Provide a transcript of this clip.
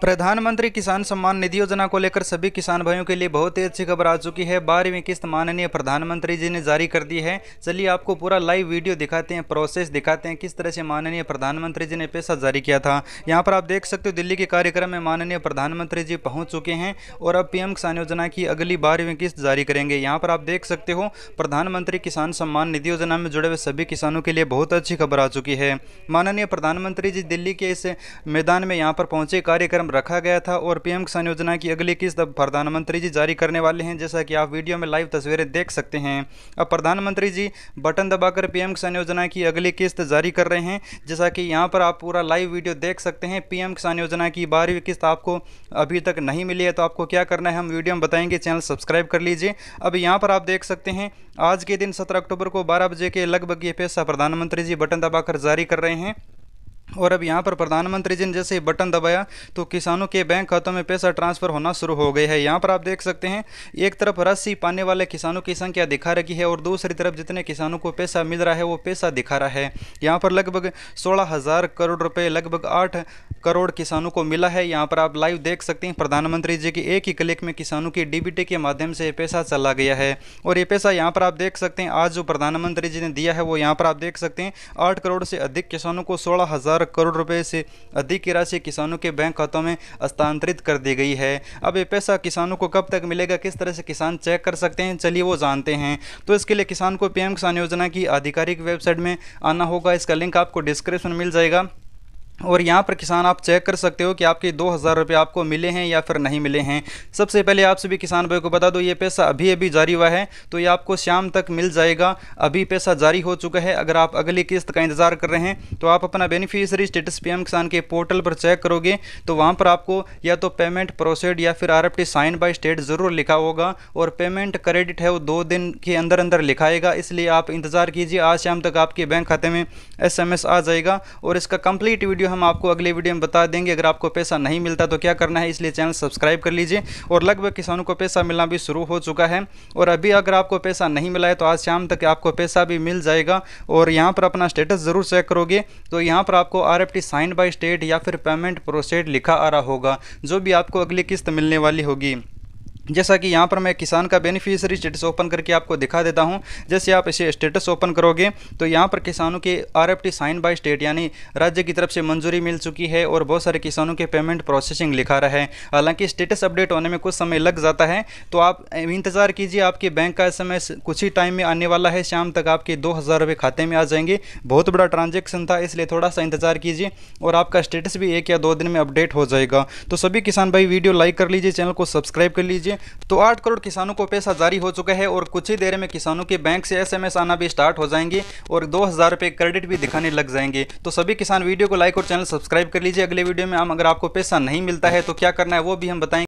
प्रधानमंत्री किसान सम्मान निधि योजना को लेकर सभी किसान भाइयों के लिए बहुत ही अच्छी खबर आ चुकी है बारहवीं किस्त माननीय प्रधानमंत्री जी ने जारी कर दी है चलिए आपको पूरा लाइव वीडियो दिखाते हैं प्रोसेस दिखाते हैं किस तरह से माननीय प्रधानमंत्री जी ने पैसा जारी किया था यहाँ पर आप देख सकते हो दिल्ली के कार्यक्रम में माननीय प्रधानमंत्री जी पहुँच चुके हैं और अब पीएम किसान योजना की अगली बारहवीं किस्त जारी करेंगे यहाँ पर आप देख सकते हो प्रधानमंत्री किसान सम्मान निधि योजना में जुड़े हुए सभी किसानों के लिए बहुत अच्छी खबर आ चुकी है माननीय प्रधानमंत्री जी दिल्ली के इस मैदान में यहाँ पर पहुँचे कार्यक्रम कार्यक्रम रखा गया था और पीएम किसान योजना की अगली किस्त अब प्रधानमंत्री जी जारी करने वाले हैं जैसा कि आप वीडियो में लाइव तस्वीरें देख सकते हैं अब प्रधानमंत्री जी बटन दबाकर पीएम किसान योजना की अगली किस्त जारी कर रहे हैं जैसा कि यहाँ पर आप पूरा लाइव वीडियो देख सकते हैं पीएम किसान योजना की बारहवीं किस्त आपको अभी तक नहीं मिली है तो आपको क्या करना है हम वीडियो में बताएंगे चैनल सब्सक्राइब कर लीजिए अब यहाँ पर आप देख सकते हैं आज के दिन सत्रह अक्टूबर को बारह बजे के लगभग ये पैसा प्रधानमंत्री जी बटन दबाकर जारी कर रहे हैं और अब यहाँ पर प्रधानमंत्री जी ने जैसे बटन दबाया तो किसानों के बैंक खातों में पैसा ट्रांसफर होना शुरू हो गया है यहाँ पर आप देख सकते हैं एक तरफ रस्सी पाने वाले किसानों की संख्या दिखा रही है और दूसरी तरफ जितने किसानों को पैसा मिल रहा है वो पैसा दिखा रहा है यहाँ पर लगभग सोलह हज़ार करोड़ रुपए लगभग आठ करोड़ किसानों को मिला है यहाँ पर आप लाइव देख सकते हैं प्रधानमंत्री जी की एक ही क्लिक में किसानों की डीबीटी के माध्यम से ये पैसा चला गया है और ये पैसा यहाँ पर आप देख सकते हैं आज जो प्रधानमंत्री जी ने दिया है वो यहाँ पर आप देख सकते हैं आठ करोड़ से अधिक किसानों को सोलह हज़ार करोड़ रुपये से अधिक की राशि किसानों के बैंक खातों में स्थानांतरित कर दी गई है अब ये पैसा किसानों को कब तक मिलेगा किस तरह से किसान चेक कर सकते हैं चलिए वो जानते हैं तो इसके लिए किसान को पीएम किसान योजना की आधिकारिक वेबसाइट में आना होगा इसका लिंक आपको डिस्क्रिप्शन मिल जाएगा और यहाँ पर किसान आप चेक कर सकते हो कि आपके दो हज़ार रुपये आपको मिले हैं या फिर नहीं मिले हैं सबसे पहले आप सभी किसान भाई को बता दो ये पैसा अभी अभी जारी हुआ है तो ये आपको शाम तक मिल जाएगा अभी पैसा जारी हो चुका है अगर आप अगली किस्त का इंतज़ार कर रहे हैं तो आप अपना बेनिफिशियरी स्टेटस पी किसान के पोर्टल पर चेक करोगे तो वहाँ पर आपको या तो पेमेंट प्रोसेड या फिर आर साइन बाई स्टेट ज़रूर लिखा होगा और पेमेंट क्रेडिट है वो दो दिन के अंदर अंदर लिखाएगा इसलिए आप इंतज़ार कीजिए आज शाम तक आपके बैंक खाते में एस आ जाएगा और इसका कंप्लीट वीडियो वैल्यू हम आपको अगले वीडियो में बता देंगे अगर आपको पैसा नहीं मिलता तो क्या करना है इसलिए चैनल सब्सक्राइब कर लीजिए और लगभग किसानों को पैसा मिलना भी शुरू हो चुका है और अभी अगर आपको पैसा नहीं मिला है तो आज शाम तक आपको पैसा भी मिल जाएगा और यहाँ पर अपना स्टेटस ज़रूर चेक करोगे तो यहाँ पर आपको R F sign by state या फिर पेमेंट प्रोसेड लिखा आ रहा होगा जो भी आपको अगली किस्त मिलने वाली होगी जैसा कि यहाँ पर मैं किसान का बेनिफिशियरी स्टेटस ओपन करके आपको दिखा देता हूँ जैसे आप इसे स्टेटस ओपन करोगे तो यहाँ पर किसानों के आरएफटी साइन बाय स्टेट यानी राज्य की तरफ से मंजूरी मिल चुकी है और बहुत सारे किसानों के पेमेंट प्रोसेसिंग लिखा रहा है हालांकि स्टेटस अपडेट होने में कुछ समय लग जाता है तो आप इंतज़ार कीजिए आपके बैंक का समय कुछ ही टाइम में आने वाला है शाम तक आपके दो हज़ार खाते में आ जाएंगे बहुत बड़ा ट्रांजेक्शन था इसलिए थोड़ा सा इंतज़ार कीजिए और आपका स्टेटस भी एक या दो दिन में अपडेट हो जाएगा तो सभी किसान भाई वीडियो लाइक कर लीजिए चैनल को सब्सक्राइब कर लीजिए तो आठ करोड़ किसानों को पैसा जारी हो चुका है और कुछ ही देर में किसानों के बैंक से एसएमएस आना भी स्टार्ट हो जाएंगे और दो हज़ार रुपये क्रेडिट भी दिखाने लग जाएंगे तो सभी किसान वीडियो को लाइक और चैनल सब्सक्राइब कर लीजिए अगले वीडियो में हम अगर आपको पैसा नहीं मिलता है तो क्या करना है वो भी हम बताएंगे